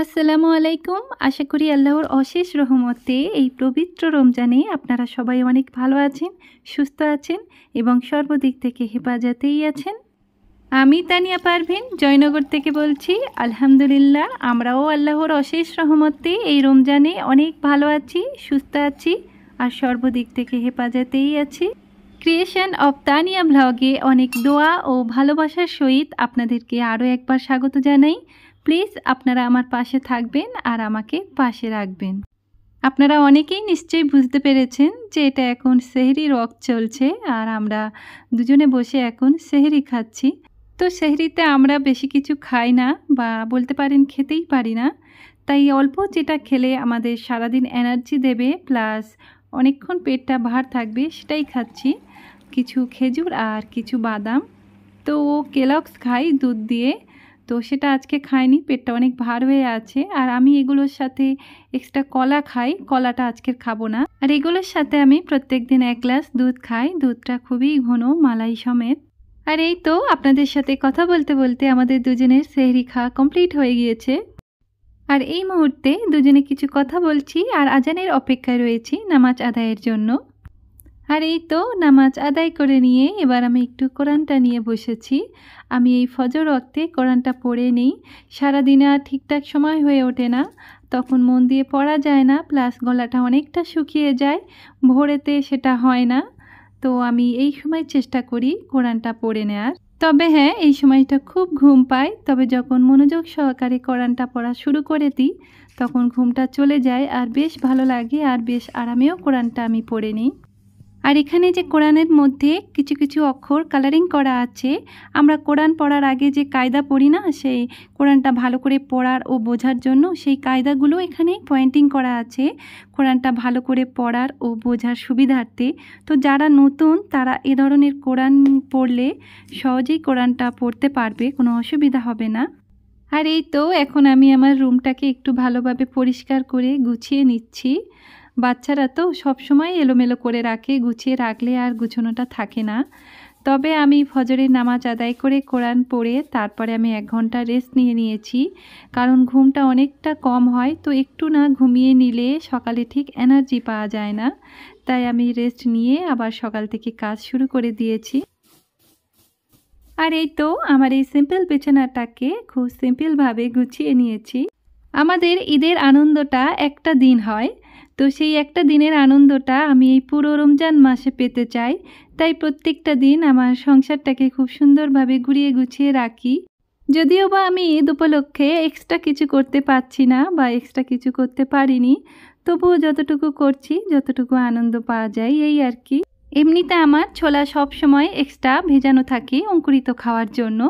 আসসালামু আলাইকুম আশা করি আল্লাহর অশেষ রহমতে এই পবিত্র রমজানে আপনারা সবাই অনেক ভালো আছেন সুস্থ আছেন এবং সর্বদিক থেকে হেফাজতেই আছেন আমি তানিয়া পারভিন জয়নগর থেকে বলছি আলহামদুলিল্লাহ আমরাও আল্লাহর অশেষ রহমতে এই রমজানে অনেক ভালো আছি সুস্থ আছি আর সর্বদিক থেকে হেফাজতেই আছি ক্রিয়েশন অব তানিয়া ভ্লগে অনেক দোয়া ও ভালোবাসার সহিত আপনাদেরকে আরও একবার স্বাগত জানাই প্লিজ আপনারা আমার পাশে থাকবেন আর আমাকে পাশে রাখবেন আপনারা অনেকেই নিশ্চয়ই বুঝতে পেরেছেন যে এটা এখন সেহরি রক চলছে আর আমরা দুজনে বসে এখন সেহরি খাচ্ছি তো সেহরিতে আমরা বেশি কিছু খাই না বা বলতে পারেন খেতেই পারি না তাই অল্প যেটা খেলে আমাদের সারাদিন এনার্জি দেবে প্লাস অনেকক্ষণ পেটটা ভার থাকবে সেটাই খাচ্ছি কিছু খেজুর আর কিছু বাদাম তো কেলক্স খাই দুধ দিয়ে তো সেটা আজকে খাইনি পেটটা অনেক ভার হয়ে আছে আর আমি এগুলোর সাথে এক্সট্রা কলা খাই কলাটা আজকের খাবো না আর এগুলোর সাথে আমি প্রত্যেক দিন এক গ্লাস দুধ খাই দুধটা খুবই ঘন মালাই সমেত আর এই তো আপনাদের সাথে কথা বলতে বলতে আমাদের দুজনের সেহরি খাওয়া কমপ্লিট হয়ে গিয়েছে আর এই মুহূর্তে দুজনে কিছু কথা বলছি আর আজানের অপেক্ষায় রয়েছি নামাজ আদায়ের জন্য আর এই তো নামাজ আদায় করে নিয়ে এবার আমি একটু কোরআনটা নিয়ে বসেছি আমি এই ফজর অক্তে কোরআনটা পড়ে নিই সারাদিনে আর ঠিকঠাক সময় হয়ে ওঠে না তখন মন দিয়ে পড়া যায় না প্লাস গলাটা অনেকটা শুকিয়ে যায় ভোরেতে সেটা হয় না তো আমি এই সময় চেষ্টা করি কোরআনটা পড়ে নেয়ার তবে হ্যাঁ এই সময়টা খুব ঘুম পাই তবে যখন মনোযোগ সহকারে কোরআনটা পড়া শুরু করে দিই তখন ঘুমটা চলে যায় আর বেশ ভালো লাগে আর বেশ আরামেও কোরআনটা আমি পড়ে নিই আর এখানে যে কোরআনের মধ্যে কিছু কিছু অক্ষর কালারিং করা আছে আমরা কোরআন পড়ার আগে যে কায়দা পড়ি না সেই কোরআনটা ভালো করে পড়ার ও বোঝার জন্য সেই কায়দাগুলো এখানে পয়েন্টিং করা আছে কোরআনটা ভালো করে পড়ার ও বোঝার সুবিধার্থে তো যারা নতুন তারা এ ধরনের কোরআন পড়লে সহজেই কোরআনটা পড়তে পারবে কোনো অসুবিধা হবে না আর এই তো এখন আমি আমার রুমটাকে একটু ভালোভাবে পরিষ্কার করে গুছিয়ে নিচ্ছি বাচ্চারা তো সবসময় এলোমেলো করে রাখে গুছিয়ে রাখলে আর গুছানোটা থাকে না তবে আমি ফজরের নামাজ আদায় করে কোরআন পড়ে তারপরে আমি এক ঘন্টা রেস্ট নিয়ে নিয়েছি কারণ ঘুমটা অনেকটা কম হয় তো একটু না ঘুমিয়ে নিলে সকালে ঠিক এনার্জি পাওয়া যায় না তাই আমি রেস্ট নিয়ে আবার সকাল থেকে কাজ শুরু করে দিয়েছি আর এই তো আমার এই সিম্পল বিছানাটাকে খুব সিম্পলভাবে গুছিয়ে নিয়েছি আমাদের ঈদের আনন্দটা একটা দিন হয় তো সেই একটা দিনের আনন্দটা আমি এই পুরো রমজান মাসে পেতে চাই তাই প্রত্যেকটা দিন আমার সংসারটাকে খুব সুন্দরভাবে ঘুরিয়ে গুছিয়ে রাখি যদিও বা আমি ঈদ উপলক্ষে এক্সট্রা কিছু করতে পারছি না বা এক্সট্রা কিছু করতে পারিনি তবুও যতটুকু করছি যতটুকু আনন্দ পাওয়া যায় এই আর কি এমনিতে আমার ছোলা সব সময় এক্সট্রা ভেজানো থাকে অঙ্কুরিত খাওয়ার জন্য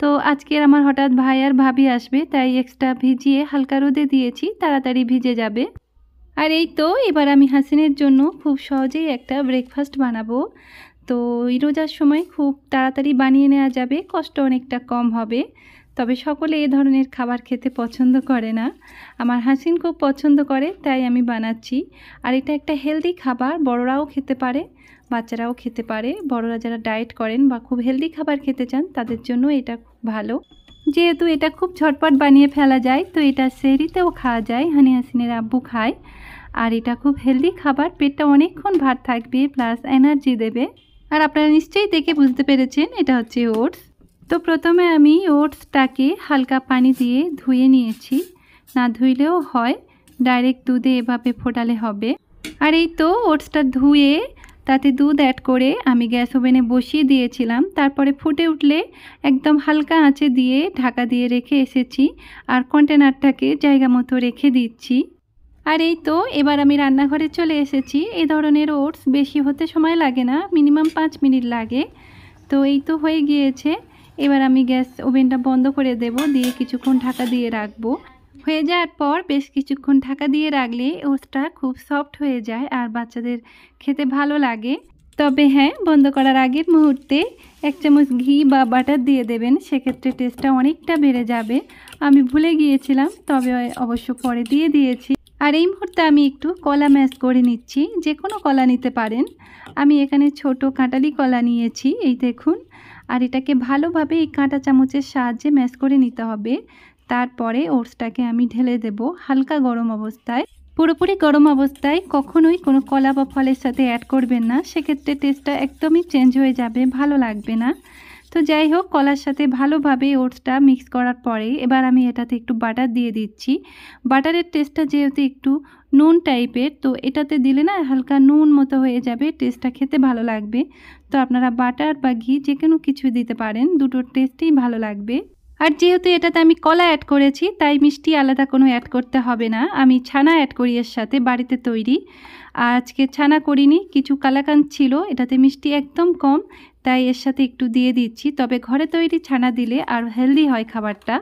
তো আজকের আমার হঠাৎ ভাই আর ভাবি আসবে তাই এক্সট্রা ভিজিয়ে হালকা রোদে দিয়েছি তাড়াতাড়ি ভিজে যাবে আর এই তো এবার আমি হাসিনের জন্য খুব সহজেই একটা ব্রেকফাস্ট বানাবো তো এই রোজার সময় খুব তাড়াতাড়ি বানিয়ে নেওয়া যাবে কষ্ট অনেকটা কম হবে তবে সকলে এ ধরনের খাবার খেতে পছন্দ করে না আমার হাসিন খুব পছন্দ করে তাই আমি বানাচ্ছি আর এটা একটা হেলদি খাবার বড়রাও খেতে পারে বাচ্চারাও খেতে পারে বড়রা যারা ডায়েট করেন বা খুব হেলদি খাবার খেতে চান তাদের জন্য এটা খুব ভালো যেহেতু এটা খুব ঝটপট বানিয়ে ফেলা যায় তো এটা সেরিতেও খাওয়া যায় হানি হাসিনের আব্বু খায় আর এটা খুব হেলদি খাবার পেটটা অনেকক্ষণ ভাত থাকবে প্লাস এনার্জি দেবে আর আপনারা নিশ্চয়ই দেখে বুঝতে পেরেছেন এটা হচ্ছে ওটস তো প্রথমে আমি ওটসটাকে হালকা পানি দিয়ে ধুয়ে নিয়েছি না ধুইলেও হয় ডাইরেক্ট দুধে এভাবে ফোটালে হবে আর এই তো ওটসটা ধুয়ে তাতে দুধ অ্যাড করে আমি গ্যাস ওভেনে বসিয়ে দিয়েছিলাম তারপরে ফুটে উঠলে একদম হালকা আঁচে দিয়ে ঢাকা দিয়ে রেখে এসেছি আর কন্টেনারটাকে জায়গা মতো রেখে দিচ্ছি আর এই তো এবার আমি রান্নাঘরে চলে এসেছি এ ধরনের ওটস বেশি হতে সময় লাগে না মিনিমাম পাঁচ মিনিট লাগে তো এই তো হয়ে গিয়েছে এবার আমি গ্যাস ওভেনটা বন্ধ করে দেব দিয়ে কিছুক্ষণ ঢাকা দিয়ে রাখবো হয়ে যাওয়ার পর বেশ কিছুক্ষণ ঢাকা দিয়ে রাখলে ওটসটা খুব সফট হয়ে যায় আর বাচ্চাদের খেতে ভালো লাগে তবে হ্যাঁ বন্ধ করার আগের মুহূর্তে এক চামচ ঘি বা বাটার দিয়ে দেবেন সেক্ষেত্রে টেস্টটা অনেকটা বেড়ে যাবে আমি ভুলে গিয়েছিলাম তবে অবশ্য পরে দিয়ে দিয়েছি আর এই মুহূর্তে আমি একটু কলা ম্যাশ করে নিচ্ছি যে কোনো কলা নিতে পারেন আমি এখানে ছোট কাঁটালি কলা নিয়েছি এই দেখুন আর এটাকে ভালোভাবে এই কাঁটা চামচের সাহায্যে ম্যাশ করে নিতে হবে তারপরে ওটসটাকে আমি ঢেলে দেব হালকা গরম অবস্থায় পুরোপুরি গরম অবস্থায় কখনোই কোনো কলা বা ফলের সাথে অ্যাড করবেন না সেক্ষেত্রে টেস্টটা একদমই চেঞ্জ হয়ে যাবে ভালো লাগবে না তো যাই হোক কলার সাথে ভালোভাবে ওটসটা মিক্স করার পরে এবার আমি এটাতে একটু বাটার দিয়ে দিচ্ছি বাটারের টেস্টটা যেহেতু একটু নুন টাইপের তো এটাতে দিলে না হালকা নুন মতো হয়ে যাবে টেস্টটা খেতে ভালো লাগবে তো আপনারা বাটার বা ঘি যে কোনো কিছু দিতে পারেন দুটোর টেস্টেই ভালো লাগবে আর যেহেতু এটাতে আমি কলা অ্যাড করেছি তাই মিষ্টি আলাদা কোনো অ্যাড করতে হবে না আমি ছানা অ্যাড করি এর সাথে বাড়িতে তৈরি আজকে ছানা করিনি কিছু কালাকান ছিল এটাতে মিষ্টি একদম কম তাই এর সাথে একটু দিয়ে দিচ্ছি তবে ঘরে তৈরি ছানা দিলে আর হেলদি হয় খাবারটা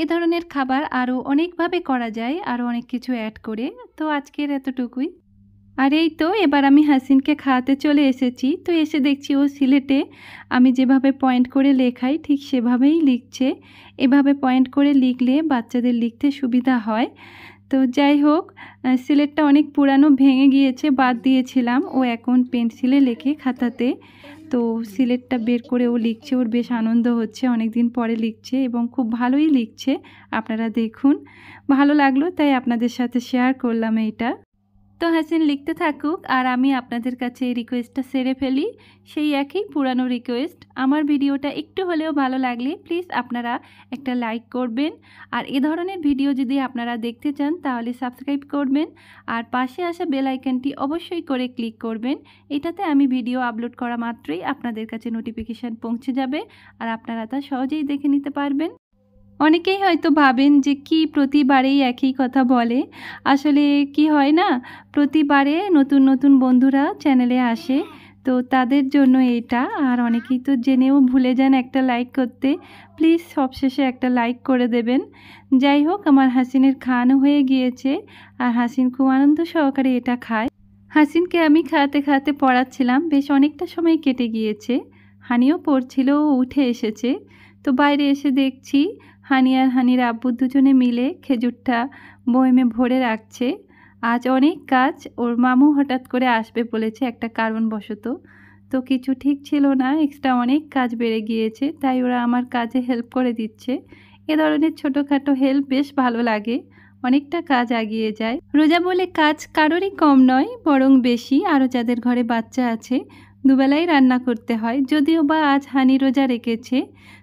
এ ধরনের খাবার আরও অনেকভাবে করা যায় আরও অনেক কিছু অ্যাড করে তো আজকের এতটুকুই আর এই তো এবার আমি হাসিনকে খাওয়াতে চলে এসেছি তো এসে দেখছি ও সিলেটে আমি যেভাবে পয়েন্ট করে লেখাই ঠিক সেভাবেই লিখছে এভাবে পয়েন্ট করে লিখলে বাচ্চাদের লিখতে সুবিধা হয় তো যাই হোক সিলেটটা অনেক পুরানো ভেঙে গিয়েছে বাদ দিয়েছিলাম ও এখন পেন্সিলে লেখে খাতাতে তো সিলেটটা বের করে ও লিখছে ওর বেশ আনন্দ হচ্ছে অনেক দিন পরে লিখছে এবং খুব ভালোই লিখছে আপনারা দেখুন ভালো লাগলো তাই আপনাদের সাথে শেয়ার করলাম এইটা তো হাসিন লিখতে থাকুক আর আমি আপনাদের কাছে এই রিকোয়েস্টটা সেরে ফেলি সেই একই পুরানো রিকোয়েস্ট আমার ভিডিওটা একটু হলেও ভালো লাগলে প্লিজ আপনারা একটা লাইক করবেন আর এ ধরনের ভিডিও যদি আপনারা দেখতে চান তাহলে সাবস্ক্রাইব করবেন আর পাশে আসা বেল আইকনটি অবশ্যই করে ক্লিক করবেন এটাতে আমি ভিডিও আপলোড করা মাত্রই আপনাদের কাছে নোটিফিকেশান পৌঁছে যাবে আর আপনারা তা সহজেই দেখে নিতে পারবেন অনেকেই হয়তো ভাবেন যে কি প্রতিবারেই একই কথা বলে আসলে কি হয় না প্রতিবারে নতুন নতুন বন্ধুরা চ্যানেলে আসে তো তাদের জন্য এটা আর অনেকেই তো জেনেও ভুলে যান একটা লাইক করতে প্লিজ সবশেষে একটা লাইক করে দেবেন যাই হোক আমার হাসিনের খান হয়ে গিয়েছে আর হাসিন খুব আনন্দ সহকারে এটা খায় হাসিনকে আমি খাওয়াতে খাওয়াতে পড়াচ্ছিলাম বেশ অনেকটা সময় কেটে গিয়েছে হানিও পড়ছিল উঠে এসেছে তো বাইরে এসে দেখছি হানি আর হানির আব্বু দুজনে মিলে খেজুরটা বয়মে ভরে রাখছে আজ অনেক কাজ ওর মামু হঠাৎ করে আসবে বলেছে একটা কারণবশত তো কিছু ঠিক ছিল না এক্সট্রা অনেক কাজ বেড়ে গিয়েছে তাই ওরা আমার কাজে হেল্প করে দিচ্ছে এ ধরনের ছোটোখাটো হেল্প বেশ ভালো লাগে অনেকটা কাজ আগিয়ে যায় রোজা বলে কাজ কারোরই কম নয় বরং বেশি আরও যাদের ঘরে বাচ্চা আছে দুবেলাই রান্না করতে হয় যদিও বা আজ হানি রোজা রেখেছে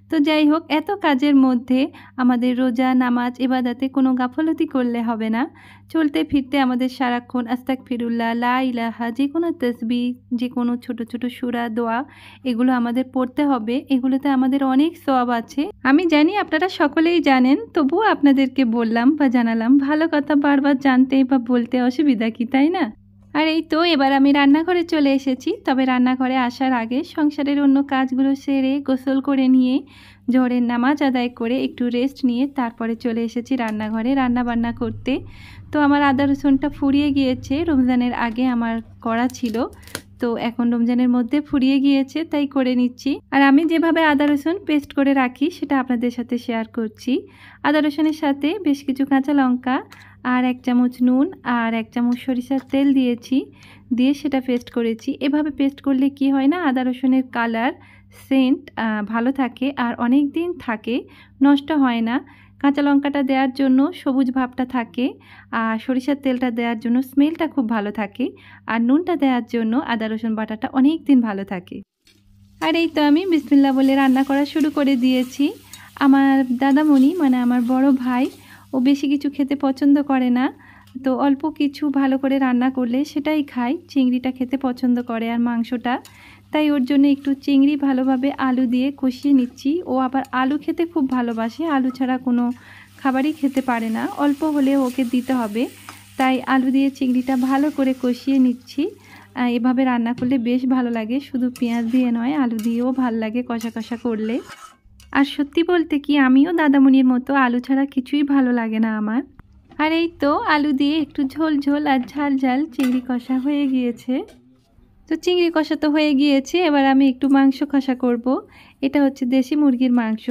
তো যাই হোক এত কাজের মধ্যে আমাদের রোজা নামাজ এবাদাতে কোনো গাফলতি করলে হবে না চলতে ফিরতে আমাদের সারাক্ষণ আস্তাক ফিরুল্লাহ লা ইলাহা যে কোনো তসবি যে কোনো ছোট ছোট সুরা দোয়া এগুলো আমাদের পড়তে হবে এগুলোতে আমাদের অনেক সব আছে আমি জানি আপনারা সকলেই জানেন তবুও আপনাদেরকে বললাম বা জানালাম ভালো কথা বারবার জানতে বা বলতে অসুবিধা কি তাই না আর এই তো এবার আমি রান্নাঘরে চলে এসেছি তবে রান্নাঘরে আসার আগে সংসারের অন্য কাজগুলো সেরে গোসল করে নিয়ে জোহরের নামাজ আদায় করে একটু রেস্ট নিয়ে তারপরে চলে এসেছি রান্নাঘরে রান্না বান্না করতে তো আমার আদা রসুনটা ফুরিয়ে গিয়েছে রমজানের আগে আমার করা ছিল তো এখন রমজানের মধ্যে ফুরিয়ে গিয়েছে তাই করে নিচ্ছি আর আমি যেভাবে আদা রসুন পেস্ট করে রাখি সেটা আপনাদের সাথে শেয়ার করছি আদা রসুনের সাথে বেশ কিছু কাঁচা লঙ্কা আর এক চামচ নুন আর এক চামচ সরিষার তেল দিয়েছি দিয়ে সেটা পেস্ট করেছি এভাবে পেস্ট করলে কি হয় না আদা রসুনের কালার সেন্ট ভালো থাকে আর অনেক দিন থাকে নষ্ট হয় না কাঁচা লঙ্কাটা দেওয়ার জন্য সবুজ ভাবটা থাকে আর সরিষার তেলটা দেওয়ার জন্য স্মেলটা খুব ভালো থাকে আর নুনটা দেওয়ার জন্য আদা রসুন বাটাটা অনেক দিন ভালো থাকে আর এই তো আমি বিসমিল্লা বলে রান্না করা শুরু করে দিয়েছি আমার দাদামণি মানে আমার বড় ভাই ও বেশি কিছু খেতে পছন্দ করে না তো অল্প কিছু ভালো করে রান্না করলে সেটাই খায় চিংড়িটা খেতে পছন্দ করে আর মাংসটা তাই ওর জন্য একটু চিংড়ি ভালোভাবে আলু দিয়ে কষিয়ে নিচ্ছি ও আবার আলু খেতে খুব ভালোবাসে আলু ছাড়া কোনো খাবারই খেতে পারে না অল্প হলে ওকে দিতে হবে তাই আলু দিয়ে চিংড়িটা ভালো করে কষিয়ে নিচ্ছি এভাবে রান্না করলে বেশ ভালো লাগে শুধু পেঁয়াজ দিয়ে নয় আলু দিয়েও ভাল লাগে কষা কষা করলে আর সত্যি বলতে কি আমিও দাদামণির মতো আলু ছাড়া কিছুই ভালো লাগে না আমার আর এই তো আলু দিয়ে একটু ঝোল ঝোল আর ঝাল ঝাল চিংড়ি কষা হয়ে গিয়েছে তো চিংড়ি কষা তো হয়ে গিয়েছে এবার আমি একটু মাংস কষা করব। এটা হচ্ছে দেশি মুরগির মাংস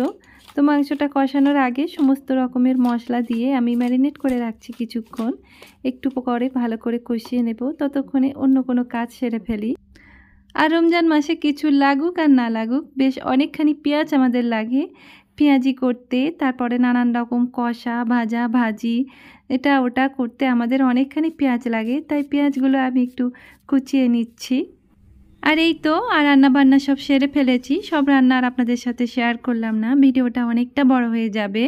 তো মাংসটা কষানোর আগে সমস্ত রকমের মশলা দিয়ে আমি ম্যারিনেট করে রাখছি কিছুক্ষণ একটু পরে ভালো করে কষিয়ে নেব ততক্ষণে অন্য কোনো কাজ সেরে ফেলি আর রমজান মাসে কিছু লাগুক আর না লাগুক বেশ অনেকখানি পেঁয়াজ আমাদের লাগে পেঁয়াজি করতে তারপরে নানান রকম কষা ভাজা ভাজি এটা ওটা করতে আমাদের অনেকখানি পেঁয়াজ লাগে তাই পেঁয়াজগুলো আমি একটু কুচিয়ে নিচ্ছি আর এই তো আর রান্না বান্না সব সেরে ফেলেছি সব রান্না আর আপনাদের সাথে শেয়ার করলাম না ভিডিওটা অনেকটা বড় হয়ে যাবে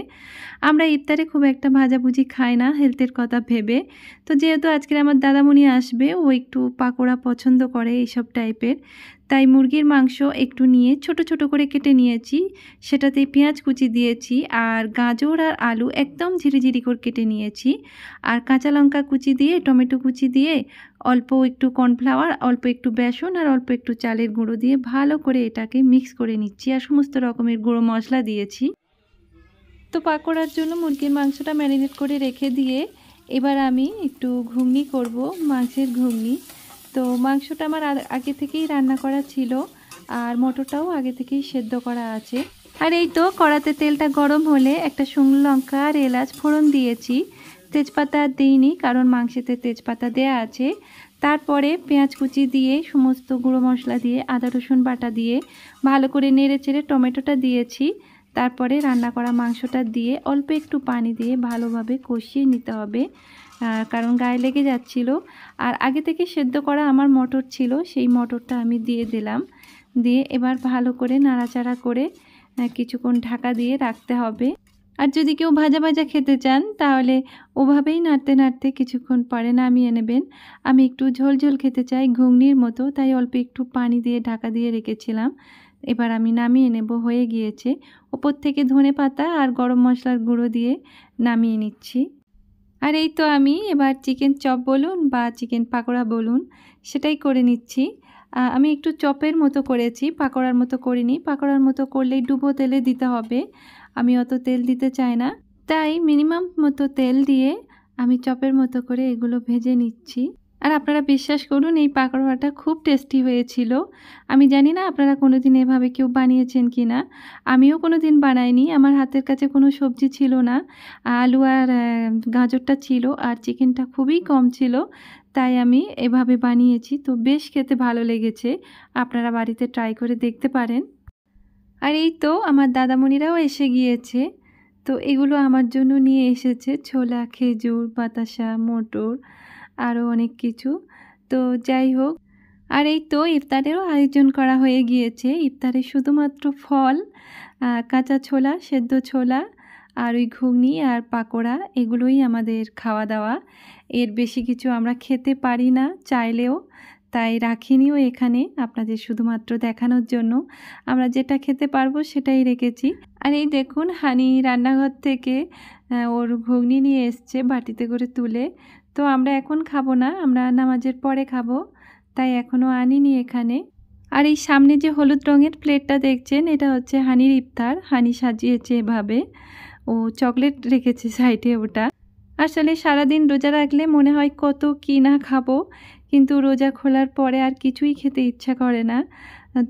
আমরা ইফতারে খুব একটা ভাজাভুজি খাই না হেলথের কথা ভেবে তো যেহেতু আজকের আমার দাদামণি আসবে ও একটু পাকোড়া পছন্দ করে এইসব টাইপের তাই মুরগির মাংস একটু নিয়ে ছোট ছোট করে কেটে নিয়েছি সেটাতে পেঁয়াজ কুচি দিয়েছি আর গাজর আর আলু একদম ঝিরিঝিরি করে কেটে নিয়েছি আর কাঁচা লঙ্কা কুচি দিয়ে টমেটো কুচি দিয়ে অল্প একটু কর্নফ্লাওয়ার অল্প একটু বেসন আর অল্প একটু চালের গুঁড়ো দিয়ে ভালো করে এটাকে মিক্স করে নিচ্ছি আর সমস্ত রকমের গুঁড়ো মশলা দিয়েছি তো পাকোড়ার জন্য মুরগির মাংসটা ম্যারিনেট করে রেখে দিয়ে এবার আমি একটু ঘুগনি করব মাংসের ঘুগনি তো মাংসটা আমার আগে থেকেই রান্না করা ছিল আর মটরটাও আগে থেকেই সেদ্ধ করা আছে আর এই তো কড়াতে তেলটা গরম হলে একটা শুকনো লঙ্কা আর এলাচ ফোড়ন দিয়েছি তেজপাতা দিইনি কারণ মাংসেতে তেজপাতা দেয়া আছে তারপরে পেঁয়াজ কুচি দিয়ে সমস্ত গুঁড়ো মশলা দিয়ে আদা রসুন বাটা দিয়ে ভালো করে নেড়ে চেড়ে টমেটোটা দিয়েছি তারপরে রান্না করা মাংসটা দিয়ে অল্প একটু পানি দিয়ে ভালোভাবে কষিয়ে নিতে হবে কারণ গায়ে লেগে যাচ্ছিল আর আগে থেকে সেদ্ধ করা আমার মটর ছিল সেই মটরটা আমি দিয়ে দিলাম দিয়ে এবার ভালো করে নাড়াচাড়া করে কিছুক্ষণ ঢাকা দিয়ে রাখতে হবে আর যদি কেউ ভাজা ভাজা খেতে চান তাহলে ওভাবেই নাড়তে নাড়তে কিছুক্ষণ পরে নামিয়ে নেবেন আমি একটু ঝোল ঝোল খেতে চাই ঘুগনির মতো তাই অল্প একটু পানি দিয়ে ঢাকা দিয়ে রেখেছিলাম এবার আমি নামিয়ে নেব হয়ে গিয়েছে ওপর থেকে ধনে পাতা আর গরম মশলার গুঁড়ো দিয়ে নামিয়ে নিচ্ছি আর এই তো আমি এবার চিকেন চপ বলুন বা চিকেন পাকোড়া বলুন সেটাই করে নিচ্ছি আমি একটু চপের মতো করেছি পাকোড়ার মতো করিনি পাকোড়ার মতো করলেই ডুবো তেলে দিতে হবে আমি অত তেল দিতে চাই না তাই মিনিমাম মতো তেল দিয়ে আমি চপের মতো করে এগুলো ভেজে নিচ্ছি আর আপনারা বিশ্বাস করুন এই পাকোড়াটা খুব টেস্টি হয়েছিল আমি জানি না আপনারা কোনো দিন এভাবে কেউ বানিয়েছেন কি না আমিও কোনো দিন বানাইনি আমার হাতের কাছে কোনো সবজি ছিল না আলু আর গাজরটা ছিল আর চিকেনটা খুবই কম ছিল তাই আমি এভাবে বানিয়েছি তো বেশ খেতে ভালো লেগেছে আপনারা বাড়িতে ট্রাই করে দেখতে পারেন আর এই তো আমার দাদামণিরাও এসে গিয়েছে তো এগুলো আমার জন্য নিয়ে এসেছে ছোলা খেজুর বাতাসা মোটর আরও অনেক কিছু তো যাই হোক আর এই তো ইফতারেরও আয়োজন করা হয়ে গিয়েছে ইফতারে শুধুমাত্র ফল কাঁচা ছোলা সেদ্ধ ছোলা আর ওই ঘুগনি আর পাকোড়া এগুলোই আমাদের খাওয়া দাওয়া এর বেশি কিছু আমরা খেতে পারি না চাইলেও তাই রাখিনিও এখানে আপনাদের শুধুমাত্র দেখানোর জন্য আমরা যেটা খেতে পারবো সেটাই রেখেছি আর এই দেখুন হানি রান্নাঘর থেকে ওর ঘুগনি নিয়ে এসছে বাটিতে করে তুলে তো আমরা এখন খাবো না আমরা নামাজের পরে খাবো তাই এখনও আনিনি এখানে আর এই সামনে যে হলুদ রঙের প্লেটটা দেখছেন এটা হচ্ছে হানির ইফতার হানি সাজিয়েছে এভাবে ও চকলেট রেখেছে সাইডে ওটা আসলে সারাদিন রোজা রাখলে মনে হয় কত কি না খাবো কিন্তু রোজা খোলার পরে আর কিছুই খেতে ইচ্ছা করে না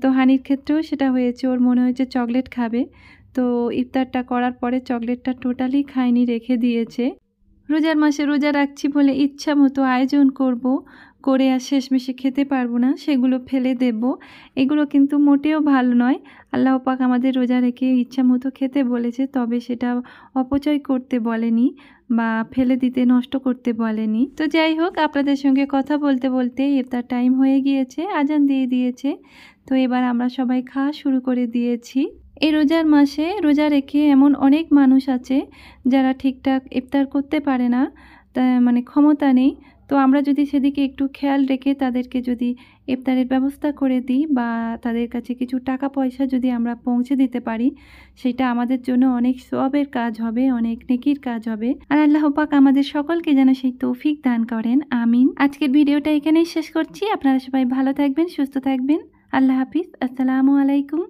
তো হানির ক্ষেত্রেও সেটা হয়েছে ওর মনে হয়েছে চকলেট খাবে তো ইফতারটা করার পরে চকলেটটা টোটালি খায়নি রেখে দিয়েছে রোজার মাসে রোজা রাখছি বলে ইচ্ছা মতো আয়োজন করব করে আর শেষমেশে খেতে পারবো না সেগুলো ফেলে দেব এগুলো কিন্তু মোটেও ভালো নয় আল্লাহ পাক আমাদের রোজা রেখে ইচ্ছা মতো খেতে বলেছে তবে সেটা অপচয় করতে বলেনি বা ফেলে দিতে নষ্ট করতে বলেনি তো যাই হোক আপনাদের সঙ্গে কথা বলতে বলতে ইফতার টাইম হয়ে গিয়েছে আজান দিয়ে দিয়েছে তো এবার আমরা সবাই খাওয়া শুরু করে দিয়েছি এই রোজার মাসে রোজা রেখে এমন অনেক মানুষ আছে যারা ঠিকঠাক ইফতার করতে পারে না মানে ক্ষমতা নেই তো আমরা যদি সেদিকে একটু খেয়াল রেখে তাদেরকে যদি ইফতারের ব্যবস্থা করে দিই বা তাদের কাছে কিছু টাকা পয়সা যদি আমরা পৌঁছে দিতে পারি সেটা আমাদের জন্য অনেক সবের কাজ হবে অনেক নেকির কাজ হবে আর আল্লাহ পাক আমাদের সকলকে যেন সেই তৌফিক দান করেন আমিন আজকের ভিডিওটা এখানেই শেষ করছি আপনারা সবাই ভালো থাকবেন সুস্থ থাকবেন আল্লাহ হাফিজ আসসালামু আলাইকুম